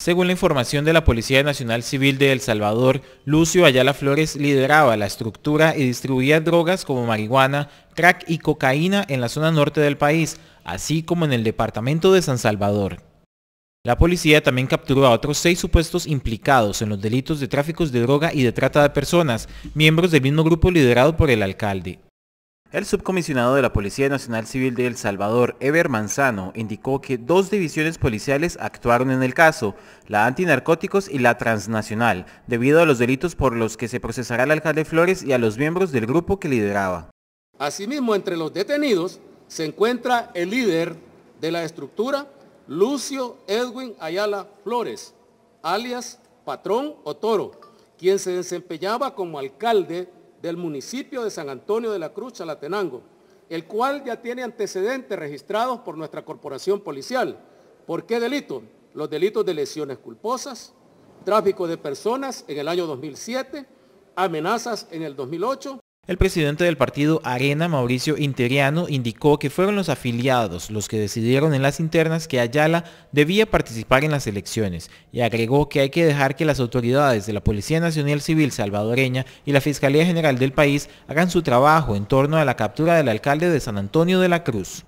Según la información de la Policía Nacional Civil de El Salvador, Lucio Ayala Flores lideraba la estructura y distribuía drogas como marihuana, crack y cocaína en la zona norte del país, así como en el departamento de San Salvador. La policía también capturó a otros seis supuestos implicados en los delitos de tráfico de droga y de trata de personas, miembros del mismo grupo liderado por el alcalde. El subcomisionado de la Policía Nacional Civil de El Salvador, Eber Manzano, indicó que dos divisiones policiales actuaron en el caso, la antinarcóticos y la transnacional, debido a los delitos por los que se procesará al alcalde Flores y a los miembros del grupo que lideraba. Asimismo, entre los detenidos se encuentra el líder de la estructura, Lucio Edwin Ayala Flores, alias Patrón Otoro, quien se desempeñaba como alcalde del municipio de San Antonio de la Cruz, Chalatenango, el cual ya tiene antecedentes registrados por nuestra corporación policial. ¿Por qué delito? Los delitos de lesiones culposas, tráfico de personas en el año 2007, amenazas en el 2008 el presidente del partido Arena, Mauricio Interiano, indicó que fueron los afiliados los que decidieron en las internas que Ayala debía participar en las elecciones y agregó que hay que dejar que las autoridades de la Policía Nacional Civil salvadoreña y la Fiscalía General del país hagan su trabajo en torno a la captura del alcalde de San Antonio de la Cruz.